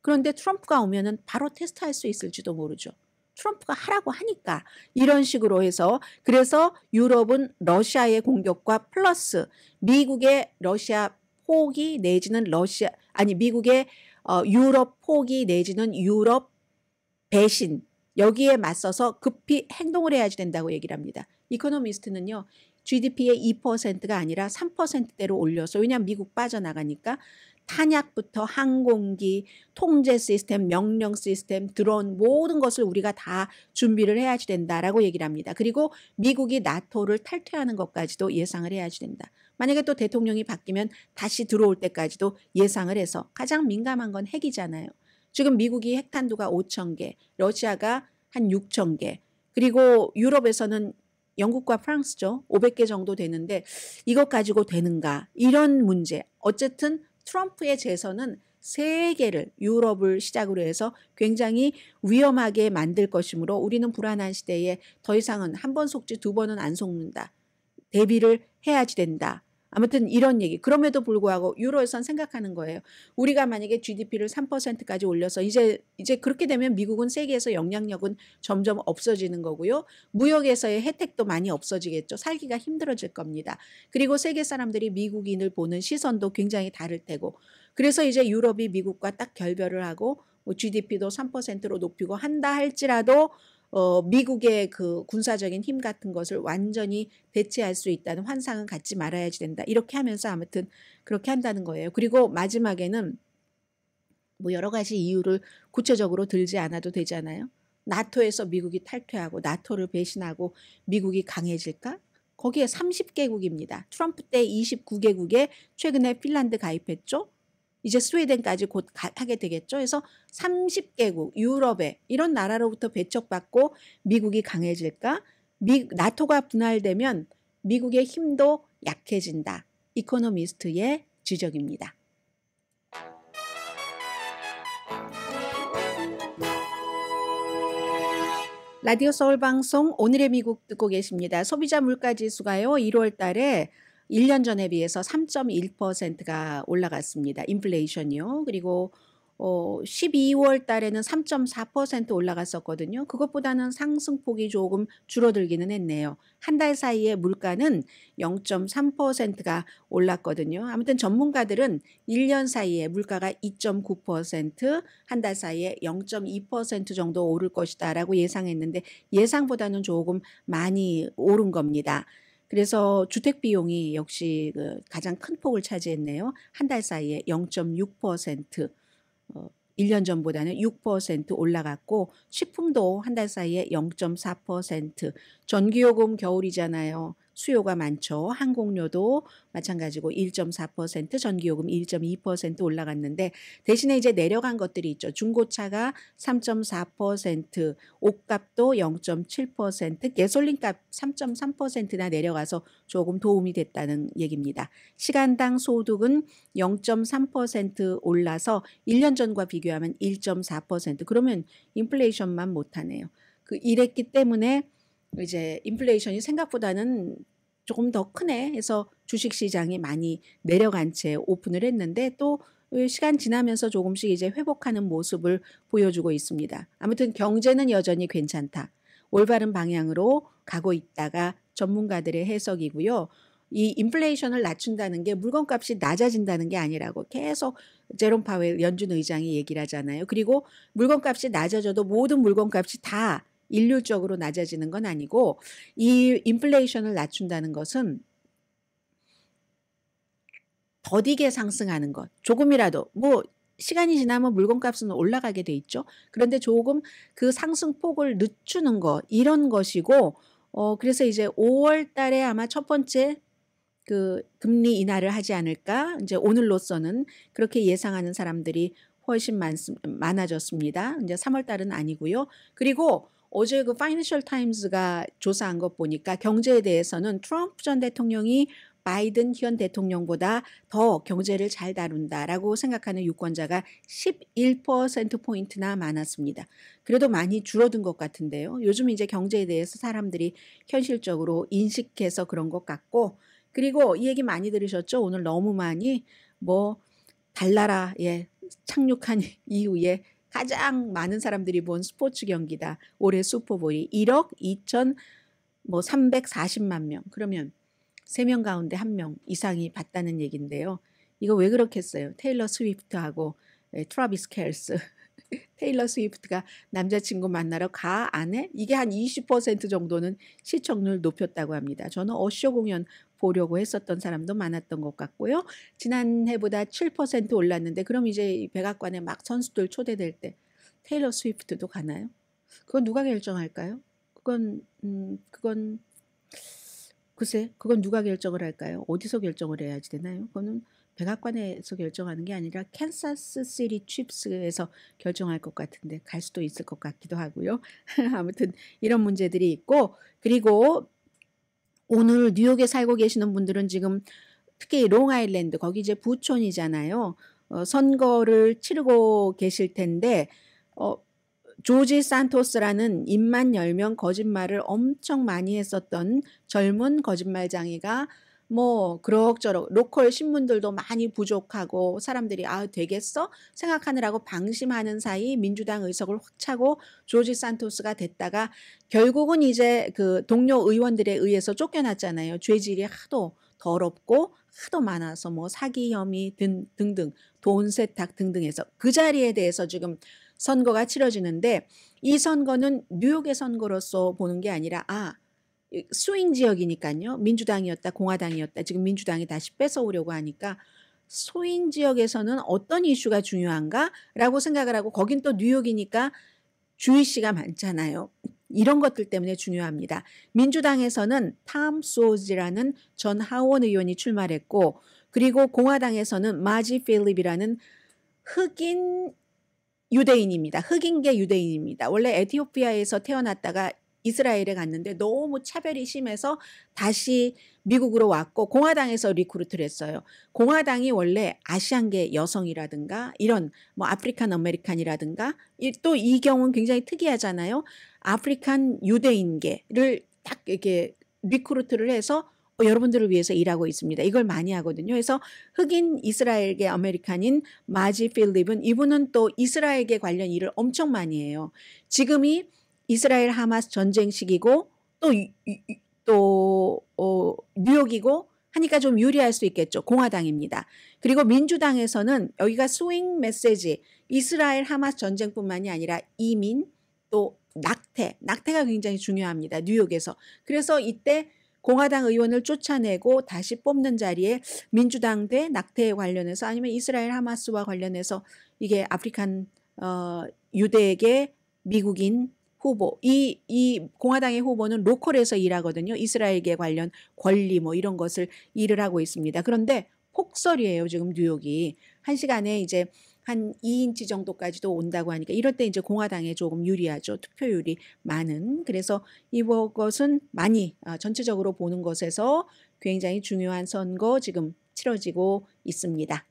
그런데 트럼프가 오면은 바로 테스트할 수 있을지도 모르죠. 트럼프가 하라고 하니까 이런 식으로 해서 그래서 유럽은 러시아의 공격과 플러스 미국의 러시아 폭이 내지는 러시아 아니 미국의 어, 유럽 폭이 내지는 유럽 배신 여기에 맞서서 급히 행동을 해야지 된다고 얘기를 합니다. 이코노미스트는요. GDP의 2%가 아니라 3%대로 올려서 왜냐하면 미국 빠져나가니까 탄약부터 항공기, 통제 시스템, 명령 시스템, 드론 모든 것을 우리가 다 준비를 해야지 된다라고 얘기를 합니다. 그리고 미국이 나토를 탈퇴하는 것까지도 예상을 해야지 된다. 만약에 또 대통령이 바뀌면 다시 들어올 때까지도 예상을 해서 가장 민감한 건 핵이잖아요. 지금 미국이 핵탄두가 5천 개, 러시아가 한 6천 개, 그리고 유럽에서는 영국과 프랑스죠. 500개 정도 되는데 이것 가지고 되는가 이런 문제. 어쨌든 트럼프의 재선은 세계를 유럽을 시작으로 해서 굉장히 위험하게 만들 것이므로 우리는 불안한 시대에 더 이상은 한 번 속지 두 번은 안 속는다. 대비를 해야지 된다. 아무튼 이런 얘기. 그럼에도 불구하고 유로에선 생각하는 거예요. 우리가 만약에 GDP를 3%까지 올려서 이제 이제 그렇게 되면 미국은 세계에서 영향력은 점점 없어지는 거고요. 무역에서의 혜택도 많이 없어지겠죠. 살기가 힘들어질 겁니다. 그리고 세계 사람들이 미국인을 보는 시선도 굉장히 다를 테고. 그래서 이제 유럽이 미국과 딱 결별을 하고 뭐 GDP도 3%로 높이고 한다 할지라도 어, 미국의 그 군사적인 힘 같은 것을 완전히 대체할 수 있다는 환상은 갖지 말아야지 된다. 이렇게 하면서 아무튼 그렇게 한다는 거예요. 그리고 마지막에는 뭐 여러 가지 이유를 구체적으로 들지 않아도 되잖아요. 나토에서 미국이 탈퇴하고 나토를 배신하고 미국이 강해질까? 거기에 30개국입니다. 트럼프 때 29개국에 최근에 핀란드 가입했죠. 이제 스웨덴까지 곧 가, 게 되겠죠. 그래서 30개국 유럽에 이런 나라로부터 배척받고 미국이 강해질까? 미, 나토가 분할되면 미국의 힘도 약해진다. 이코노미스트의 지적입니다. 라디오 서울 방송 오늘의 미국 듣고 계십니다. 소비자 물가 지수가요. 1월 달에 1년 전에 비해서 3.1%가 올라갔습니다. 인플레이션이요. 그리고 어 12월 달에는 3.4% 올라갔었거든요. 그것보다는 상승폭이 조금 줄어들기는 했네요. 한 달 사이에 물가는 0.3%가 올랐거든요. 아무튼 전문가들은 1년 사이에 물가가 2.9%, 한 달 사이에 0.2% 정도 오를 것이다라고 예상했는데 예상보다는 조금 많이 오른 겁니다. 그래서 주택 비용이 역시 그 가장 큰 폭을 차지했네요. 한 달 사이에 0.6% 어, 1년 전보다는 6% 올라갔고 식품도 한 달 사이에 0.4%, 전기요금 겨울이잖아요. 수요가 많죠. 항공료도 마찬가지고 1.4%, 전기요금 1.2% 올라갔는데 대신에 이제 내려간 것들이 있죠. 중고차가 3.4%, 옷값도 0.7%, 게솔린값 3.3%나 내려가서 조금 도움이 됐다는 얘기입니다. 시간당 소득은 0.3% 올라서 1년 전과 비교하면 1.4% 그러면 인플레이션만 못하네요. 그 이랬기 때문에 이제 인플레이션이 생각보다는 조금 더 크네 해서 주식 시장이 많이 내려간 채 오픈을 했는데 또 시간 지나면서 조금씩 이제 회복하는 모습을 보여주고 있습니다. 아무튼 경제는 여전히 괜찮다. 올바른 방향으로 가고 있다가 전문가들의 해석이고요. 이 인플레이션을 낮춘다는 게 물건값이 낮아진다는 게 아니라고 계속 제롬 파웰 연준 의장이 얘기를 하잖아요. 그리고 물건값이 낮아져도 모든 물건값이 다 일률적으로 낮아지는 건 아니고 이 인플레이션을 낮춘다는 것은 더디게 상승하는 것. 조금이라도 뭐 시간이 지나면 물건값은 올라가게 돼 있죠. 그런데 조금 그 상승폭을 늦추는 것 이런 것이고 어 그래서 이제 5월 달에 아마 첫 번째 그 금리 인하를 하지 않을까? 이제 오늘로서는 그렇게 예상하는 사람들이 훨씬 많, 많아졌습니다. 이제 3월 달은 아니고요. 그리고 어제 그 파이낸셜 타임즈가 조사한 것 보니까 경제에 대해서는 트럼프 전 대통령이 바이든 현 대통령보다 더 경제를 잘 다룬다라고 생각하는 유권자가 11%포인트나 많았습니다. 그래도 많이 줄어든 것 같은데요. 요즘 이제 경제에 대해서 사람들이 현실적으로 인식해서 그런 것 같고, 그리고 이 얘기 많이 들으셨죠? 오늘 너무 많이 뭐, 달나라에 착륙한 <laughs> 이후에 가장 많은 사람들이 본 스포츠 경기다. 올해 슈퍼볼이 1억 2천 뭐 340만 명. 그러면 3명 가운데 1명 이상이 봤다는 얘긴데요. 이거 왜 그렇겠어요? 테일러 스위프트하고 예, 트라비스 켈스 테일러 스위프트가 남자친구 만나러 가안 해? 이게 한 20% 정도는 시청률 높였다고 합니다. 저는 어쇼 공연 보려고 했었던 사람도 많았던 것 같고요. 지난해보다 7% 올랐는데 그럼 이제 백악관에 막 선수들 초대될 때 테일러 스위프트도 가나요? 그건 누가 결정할까요? 그건 음 그건 글쎄 그건 누가 결정을 할까요? 어디서 결정을 해야지 되나요? 그거는 백악관에서 결정하는 게 아니라 캔사스 시리 칩스에서 결정할 것 같은데 갈 수도 있을 것 같기도 하고요. <laughs> 아무튼 이런 문제들이 있고 그리고 오늘 뉴욕에 살고 계시는 분들은 지금 특히 롱아일랜드 거기 이제 부촌이잖아요. 어, 선거를 치르고 계실 텐데 어, 조지 산토스라는 입만 열면 거짓말을 엄청 많이 했었던 젊은 거짓말장애가 뭐 그럭저럭 로컬 신문들도 많이 부족하고 사람들이 아 되겠어 생각하느라고 방심하는 사이 민주당 의석을 확 차고 조지 산토스가 됐다가 결국은 이제 그 동료 의원들에 의해서 쫓겨났잖아요. 죄질이 하도 더럽고 하도 많아서 뭐 사기 혐의 등, 등등 돈 세탁 등등해서 그 자리에 대해서 지금 선거가 치러지는데 이 선거는 뉴욕의 선거로서 보는 게 아니라 아 스윙 지역이니까요. 민주당이었다, 공화당이었다. 지금 민주당이 다시 뺏어오려고 하니까 소인 지역에서는 어떤 이슈가 중요한가라고 생각을 하고 거긴 또 뉴욕이니까 주의 씨가 많잖아요. 이런 것들 때문에 중요합니다. 민주당에서는 탐소지라는전 하원 의원이 출마했고 그리고 공화당에서는 마지 필립이라는 흑인 유대인입니다. 흑인계 유대인입니다. 원래 에티오피아에서 태어났다가 이스라엘에 갔는데 너무 차별이 심해서 다시 미국으로 왔고 공화당에서 리크루트를 했어요. 공화당이 원래 아시안계 여성이라든가 이런 뭐 아프리칸 아메리칸이라든가 또 이 경우는 굉장히 특이하잖아요. 아프리칸 유대인계를 딱 이렇게 리크루트를 해서 어, 여러분들을 위해서 일하고 있습니다. 이걸 많이 하거든요. 그래서 흑인 이스라엘계 아메리칸인 마지 필립은 이분은 또 이스라엘계 관련 일을 엄청 많이 해요. 지금이 이스라엘 하마스 전쟁시기고 또, 또 어, 뉴욕이고 하니까 좀 유리할 수 있겠죠. 공화당입니다. 그리고 민주당에서는 여기가 스윙 메시지 이스라엘 하마스 전쟁뿐만이 아니라 이민 또 낙태 낙태가 굉장히 중요합니다. 뉴욕에서 그래서 이때 공화당 의원을 쫓아내고 다시 뽑는 자리에 민주당 대 낙태에 관련해서 아니면 이스라엘 하마스와 관련해서 이게 아프리칸 어, 유대에게 미국인 후보 이 이 공화당의 후보는 로컬에서 일하거든요. 이스라엘계 관련 권리 뭐 이런 것을 일을 하고 있습니다. 그런데 폭설이에요. 지금 뉴욕이 한 시간에 이제 한 2인치 정도까지도 온다고 하니까 이럴 때 이제 공화당에 조금 유리하죠. 투표율이 많은. 그래서 이것은 많이 어, 전체적으로 보는 것에서 굉장히 중요한 선거 지금 치러지고 있습니다.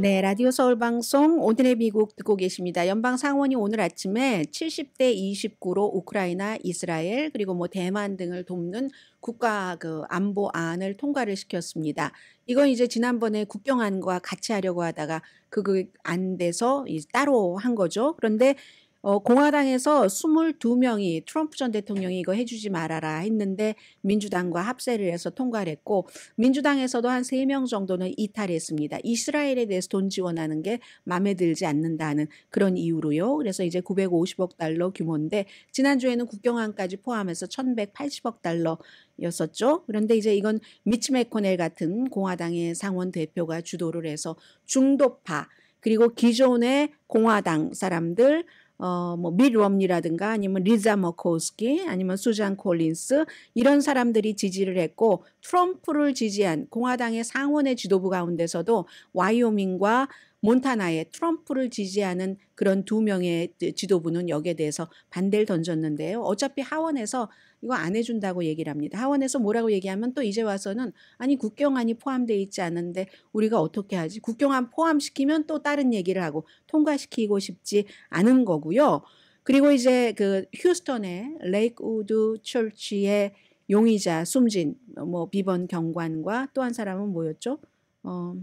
네, 라디오 서울 방송 오늘의 미국 듣고 계십니다. 연방 상원이 오늘 아침에 70대 29로 우크라이나, 이스라엘 그리고 뭐 대만 등을 돕는 국가 그 안보안을 통과를 시켰습니다. 이건 이제 지난번에 국경안과 같이 하려고 하다가 그게안 돼서 이제 따로 한 거죠. 그런데 어, 공화당에서 22명이 트럼프 전 대통령이 이거 해주지 말아라 했는데 민주당과 합세를 해서 통과를 했고 민주당에서도 한 3명 정도는 이탈했습니다. 이스라엘에 대해서 돈 지원하는 게 마음에 들지 않는다는 그런 이유로요. 그래서 이제 950억 달러 규모인데 지난주에는 국경안까지 포함해서 1180억 달러 였었죠. 그런데 이제 이건 미치 메코넬 같은 공화당의 상원 대표가 주도를 해서 중도파 그리고 기존의 공화당 사람들 어, 뭐, 밑 럼니라든가 아니면 리자 머코스키 아니면 수잔 콜린스 이런 사람들이 지지를 했고 트럼프를 지지한 공화당의 상원의 지도부 가운데서도 와이오밍과 몬타나의 트럼프를 지지하는 그런 두 명의 지도부는 여기에 대해서 반대를 던졌는데요. 어차피 하원에서 이거 안 해준다고 얘기를 합니다. 하원에서 뭐라고 얘기하면 또 이제 와서는 아니 국경안이 포함돼 있지 않은데 우리가 어떻게 하지? 국경안 포함시키면 또 다른 얘기를 하고 통과시키고 싶지 않은 거고요. 그리고 이제 그 휴스턴의 레이크우드 철치의 용의자 숨진 뭐 비번 경관과 또 한 사람은 뭐였죠? 어,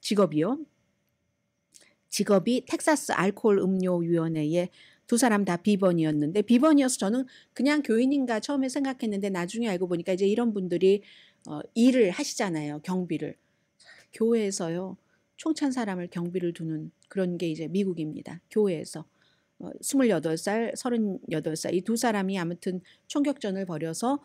직업이요. 직업이 텍사스 알코올 음료 위원회의 두 사람 다 비번이었는데 비번이어서 저는 그냥 교인인가 처음에 생각했는데 나중에 알고 보니까 이제 이런 분들이 어, 일을 하시잖아요. 경비를. 교회에서요. 총찬 사람을 경비를 두는 그런 게 이제 미국입니다. 교회에서. 어, 28살, 38살 이 두 사람이 아무튼 총격전을 벌여서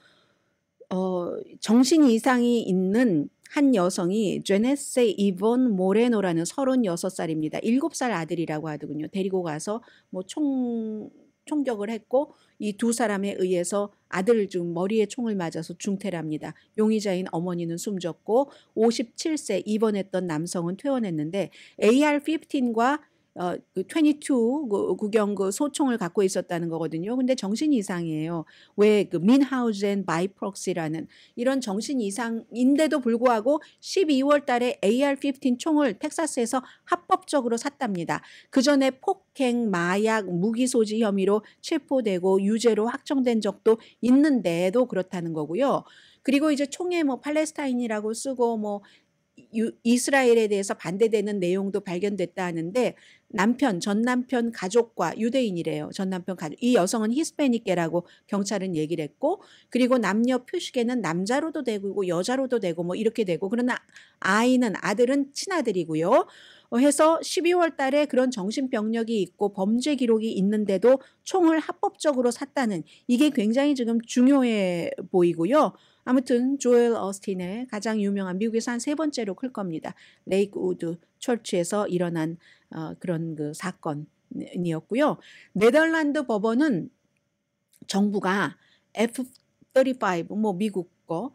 어, 정신 이상이 있는 한 여성이 제네세 이본 모레노라는 36살입니다. 7살 아들이라고 하더군요. 데리고 가서 뭐 총, 총격을 했고 이 두 사람에 의해서 아들 중 머리에 총을 맞아서 중태랍니다. 용의자인 어머니는 숨졌고 57세 입원했던 남성은 퇴원했는데 AR-15과 어22 그 구경 그, 그 소총을 갖고 있었다는 거거든요. 근데 정신 이상이에요. 왜 그 민하우젠 바이프록시라는 이런 정신 이상인데도 불구하고 12월 달에 AR-15 총을 텍사스에서 합법적으로 샀답니다. 그 전에 폭행, 마약, 무기 소지 혐의로 체포되고 유죄로 확정된 적도 있는데도 그렇다는 거고요. 그리고 이제 총에 뭐 팔레스타인이라고 쓰고 뭐 유, 이스라엘에 대해서 반대되는 내용도 발견됐다 하는데 남편, 전 남편 가족과 유대인이래요. 전 남편 가족. 이 여성은 히스패닉계라고 경찰은 얘기를 했고 그리고 남녀 표식에는 남자로도 되고 여자로도 되고 뭐 이렇게 되고 그러나 아이는 아들은 친아들이고요. 해서 12월 달에 그런 정신병력이 있고 범죄 기록이 있는데도 총을 합법적으로 샀다는 이게 굉장히 지금 중요해 보이고요. 아무튼 조엘 어스틴의 가장 유명한 미국에서 한 세 번째로 클 겁니다. 레이크 우드 철치에서 일어난 어, 그런 그 사건이었고요. 네덜란드 법원은 정부가 F-35 뭐 미국 거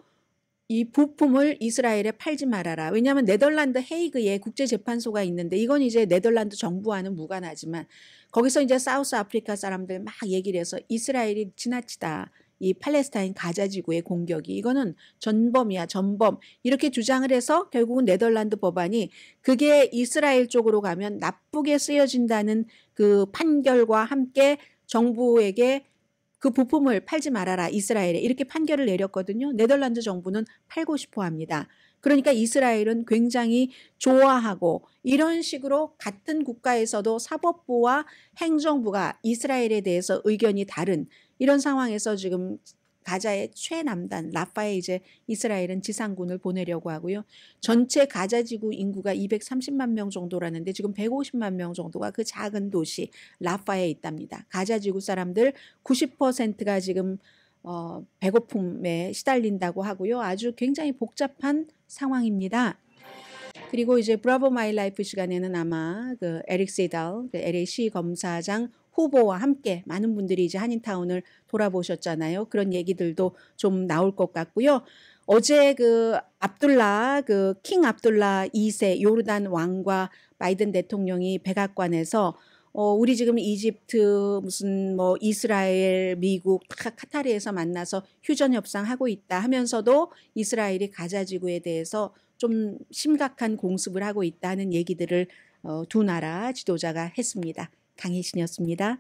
이 부품을 이스라엘에 팔지 말아라. 왜냐하면 네덜란드 헤이그에 국제재판소가 있는데 이건 이제 네덜란드 정부와는 무관하지만 거기서 이제 사우스 아프리카 사람들 막 얘기를 해서 이스라엘이 지나치다. 이 팔레스타인 가자 지구의 공격이 이거는 전범이야 전범 이렇게 주장을 해서 결국은 네덜란드 법안이 그게 이스라엘 쪽으로 가면 나쁘게 쓰여진다는 그 판결과 함께 정부에게 그 부품을 팔지 말아라 이스라엘에 이렇게 판결을 내렸거든요. 네덜란드 정부는 팔고 싶어 합니다. 그러니까 이스라엘은 굉장히 좋아하고 이런 식으로 같은 국가에서도 사법부와 행정부가 이스라엘에 대해서 의견이 다른 이런 상황에서 지금 가자의 최남단 라파에 이제 이스라엘은 지상군을 보내려고 하고요. 전체 가자 지구 인구가 230만 명 정도라는데 지금 150만 명 정도가 그 작은 도시 라파에 있답니다. 가자 지구 사람들 90%가 지금 어, 배고픔에 시달린다고 하고요. 아주 굉장히 복잡한 상황입니다. 그리고 이제 브라보 마이 라이프 시간에는 아마 그 에릭 세달, 그 LAC 검사장 후보와 함께 많은 분들이 이제 한인타운을 돌아보셨잖아요. 그런 얘기들도 좀 나올 것 같고요. 어제 그 압둘라 그 킹 압둘라 2세 요르단 왕과 바이든 대통령이 백악관에서 어 우리 지금 이집트 무슨 뭐 이스라엘 미국 다카타리에서 만나서 휴전 협상하고 있다 하면서도 이스라엘이 가자 지구에 대해서 좀 심각한 공습을 하고 있다는 얘기들을 어, 두 나라 지도자가 했습니다. 강희신이었습니다.